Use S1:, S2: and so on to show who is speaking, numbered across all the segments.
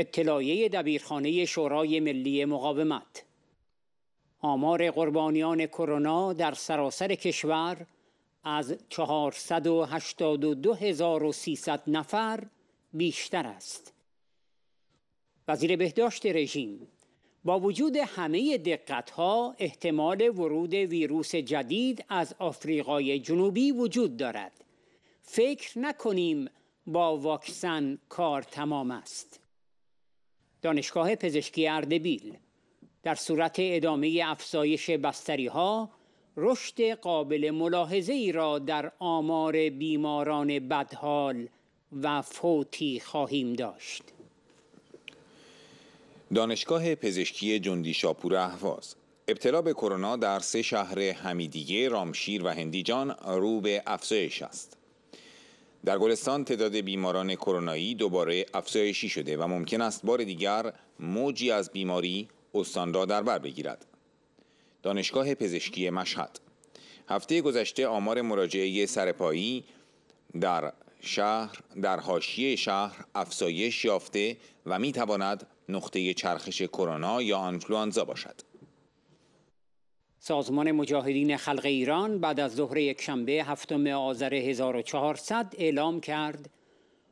S1: اطلاعیه دبیرخانه شورای ملی مقاومت آمار قربانیان کرونا در سراسر کشور از 482300 نفر بیشتر است وزیر بهداشت رژیم با وجود همه دقتها احتمال ورود ویروس جدید از آفریقای جنوبی وجود دارد فکر نکنیم با واکسن کار تمام است دانشگاه پزشکی اردبیل در صورت ادامه افزایش بستری ها رشد قابل ملاحظه ای را در آمار بیماران بدحال و فوتی خواهیم داشت.
S2: دانشگاه پزشکی جندی شاپور اهواز ابتلا به کرونا در سه شهر حمیدیه، رامشیر و هندیجان رو به افزایش است. در گلستان تعداد بیماران کرونایی دوباره افزایشی شده و ممکن است بار دیگر موجی از بیماری استان را در بر بگیرد. دانشگاه پزشکی مشهد هفته گذشته آمار مراجعه سرپایی در شهر در حاشیه شهر افزایش یافته و می تواند نقطه چرخش کرونا یا آنفلوانزا باشد.
S1: سازمان مجاهدین خلق ایران بعد از ظهر یکشنبه هفتم آذر 1400 اعلام کرد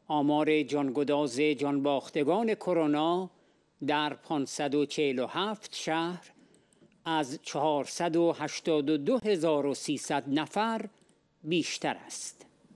S1: آمار جانگداز جانباختگان کرونا در 547 شهر از 482300 نفر بیشتر است.